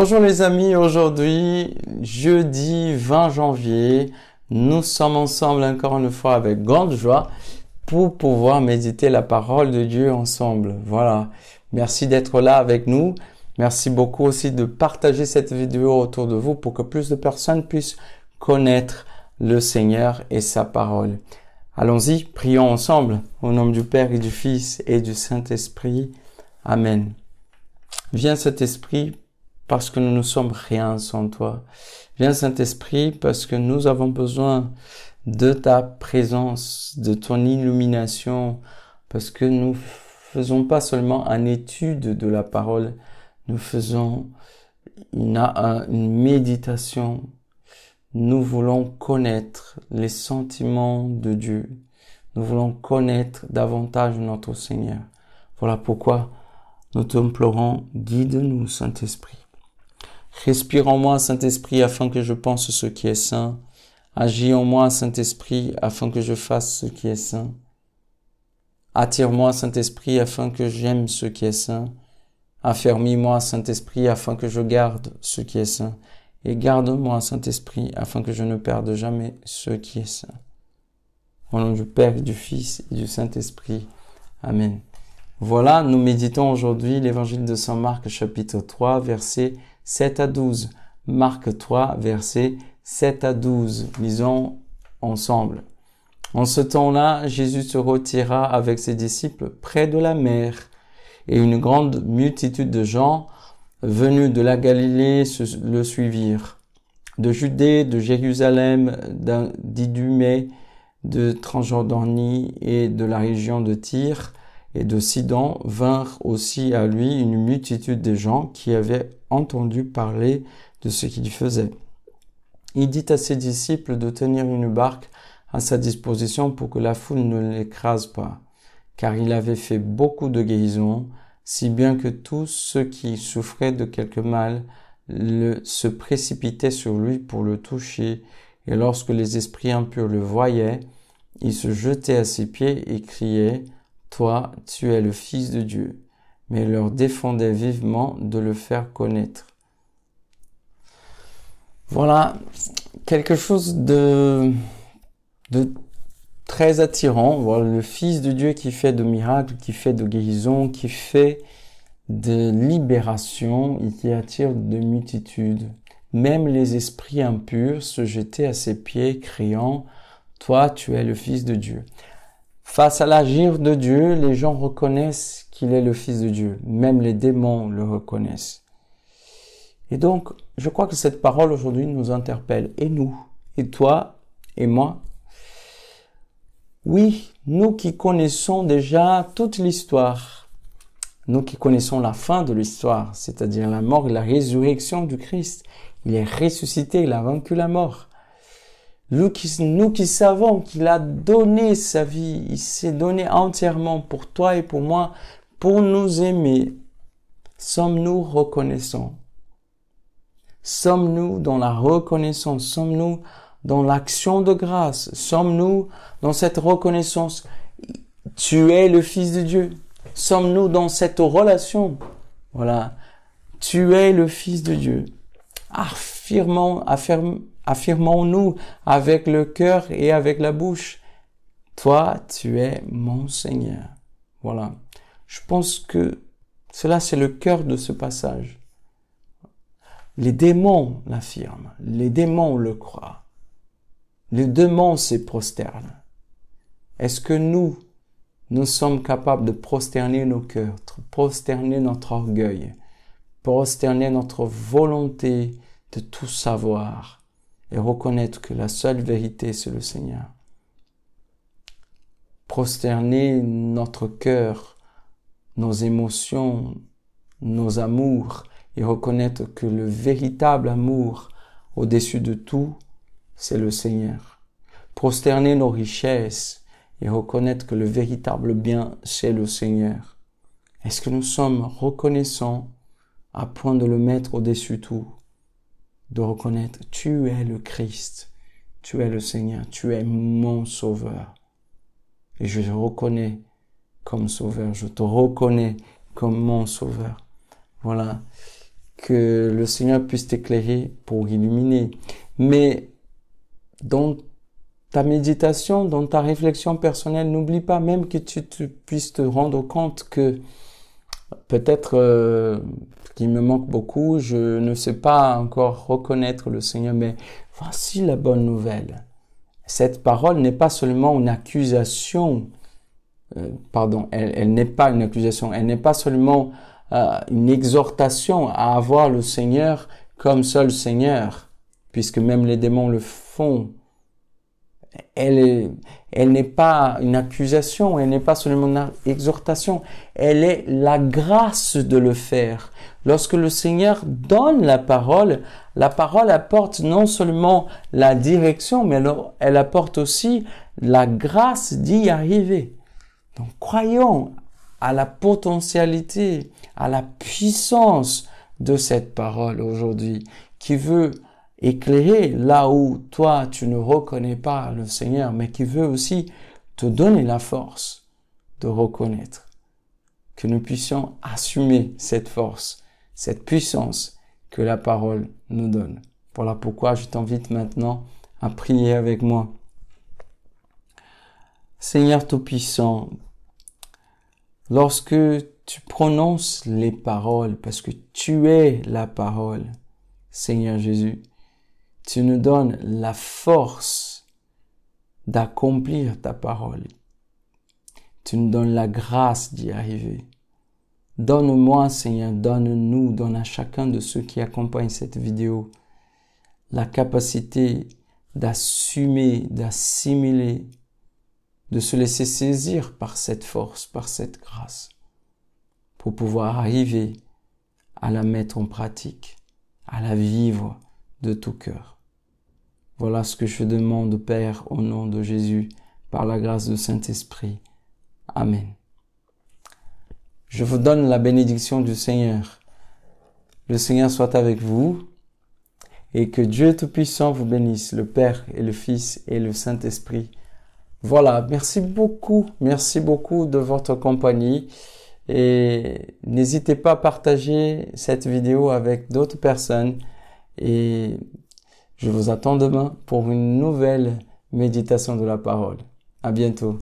Bonjour les amis, aujourd'hui, jeudi 20 janvier, nous sommes ensemble encore une fois avec grande joie pour pouvoir méditer la parole de Dieu ensemble. Voilà, merci d'être là avec nous. Merci beaucoup aussi de partager cette vidéo autour de vous pour que plus de personnes puissent connaître le Seigneur et sa parole. Allons-y, prions ensemble au nom du Père et du Fils et du Saint-Esprit. Amen. Viens cet esprit parce que nous ne sommes rien sans toi. Viens Saint-Esprit, parce que nous avons besoin de ta présence, de ton illumination, parce que nous faisons pas seulement une étude de la parole, nous faisons une, une méditation. Nous voulons connaître les sentiments de Dieu. Nous voulons connaître davantage notre Seigneur. Voilà pourquoi nous t'implorons, guide-nous, Saint-Esprit. Respire en moi, Saint-Esprit, afin que je pense ce qui est saint. Agis en moi, Saint-Esprit, afin que je fasse ce qui est saint. Attire-moi, Saint-Esprit, afin que j'aime ce qui est saint. Affermis-moi, Saint-Esprit, afin que je garde ce qui est saint. Et garde-moi, Saint-Esprit, afin que je ne perde jamais ce qui est saint. Au nom du Père, du Fils et du Saint-Esprit. Amen. Voilà, nous méditons aujourd'hui l'évangile de Saint Marc, chapitre 3, verset 7 à 12. Marc 3, verset 7 à 12. Lisons ensemble. En ce temps-là, Jésus se retira avec ses disciples près de la mer, et une grande multitude de gens venus de la Galilée le suivirent, de Judée, de Jérusalem, d'Idumée, de Transjordanie et de la région de Tyr et de Sidon vinrent aussi à lui une multitude de gens qui avaient entendu parler de ce qu'il faisait. Il dit à ses disciples de tenir une barque à sa disposition pour que la foule ne l'écrase pas, car il avait fait beaucoup de guérisons, si bien que tous ceux qui souffraient de quelque mal le, se précipitaient sur lui pour le toucher, et lorsque les esprits impurs le voyaient, ils se jetaient à ses pieds et criaient, Toi, tu es le Fils de Dieu mais leur défendait vivement de le faire connaître. Voilà quelque chose de, très attirant. Voilà le Fils de Dieu qui fait de miracles, qui fait de guérisons, qui fait de libération et qui attire de multitudes. Même les esprits impurs se jetaient à ses pieds, criant Toi, tu es le Fils de Dieu. Face à l'agir de Dieu, les gens reconnaissent qu'il est le Fils de Dieu. Même les démons le reconnaissent. Et donc, je crois que cette parole aujourd'hui nous interpelle, et nous, et toi, et moi. Oui, nous qui connaissons déjà toute l'histoire, nous qui connaissons la fin de l'histoire, c'est-à-dire la mort et la résurrection du Christ, il est ressuscité, il a vaincu la mort. Nous qui, nous savons qu'il a donné sa vie, il s'est donné entièrement pour toi et pour moi, pour nous aimer, sommes-nous reconnaissants Sommes-nous dans la reconnaissance Sommes-nous dans l'action de grâce Sommes-nous dans cette reconnaissance Tu es le Fils de Dieu. Sommes-nous dans cette relation Voilà. Tu es le Fils de Dieu. Affirmons, Affirmons-nous avec le cœur et avec la bouche. Toi, tu es mon Seigneur. Voilà. Je pense que cela, c'est le cœur de ce passage. Les démons l'affirment. Les démons le croient. Les démons se prosternent. Est-ce que nous, nous sommes capables de prosterner nos cœurs, prosterner notre orgueil, prosterner notre volonté de tout savoir, et reconnaître que la seule vérité, c'est le Seigneur. Prosterner notre cœur, nos émotions, nos amours, et reconnaître que le véritable amour au-dessus de tout, c'est le Seigneur. Prosterner nos richesses et reconnaître que le véritable bien, c'est le Seigneur. Est-ce que nous sommes reconnaissants à point de le mettre au-dessus de tout de reconnaître tu es le Christ, tu es le Seigneur, tu es mon sauveur. Et je te reconnais comme sauveur, je te reconnais comme mon sauveur. Voilà. Que le Seigneur puisse t'éclairer pour illuminer. Mais dans ta méditation, dans ta réflexion personnelle, n'oublie pas même que tu te, puisses te rendre compte que Peut-être euh, qu'il me manque beaucoup, je ne sais pas encore reconnaître le Seigneur, mais voici la bonne nouvelle. Cette parole n'est pas seulement une accusation, euh, pardon, elle, n'est pas une accusation, elle n'est pas seulement euh, une exhortation à avoir le Seigneur comme seul Seigneur, puisque même les démons le font elle, elle n'est pas une accusation, elle n'est pas seulement une exhortation, elle est la grâce de le faire. Lorsque le Seigneur donne la parole, la parole apporte non seulement la direction, mais elle, elle apporte aussi la grâce d'y arriver. Donc croyons à la potentialité, à la puissance de cette parole aujourd'hui qui veut éclairer là où toi tu ne reconnais pas le Seigneur, mais qui veut aussi te donner la force de reconnaître. Que nous puissions assumer cette force, cette puissance que la parole nous donne. Voilà pourquoi je t'invite maintenant à prier avec moi. Seigneur Tout-Puissant, lorsque tu prononces les paroles, parce que tu es la parole, Seigneur Jésus, tu nous donnes la force d'accomplir ta parole. Tu nous donnes la grâce d'y arriver. Donne-moi, Seigneur, donne-nous, donne à chacun de ceux qui accompagnent cette vidéo la capacité d'assumer, d'assimiler, de se laisser saisir par cette force, par cette grâce, pour pouvoir arriver à la mettre en pratique, à la vivre de tout cœur. Voilà ce que je demande, Père, au nom de Jésus, par la grâce du Saint-Esprit. Amen. Je vous donne la bénédiction du Seigneur. Le Seigneur soit avec vous et que Dieu Tout-Puissant vous bénisse, le Père et le Fils et le Saint-Esprit. Voilà, merci beaucoup, merci beaucoup de votre compagnie et n'hésitez pas à partager cette vidéo avec d'autres personnes et je vous attends demain pour une nouvelle méditation de la parole. À bientôt.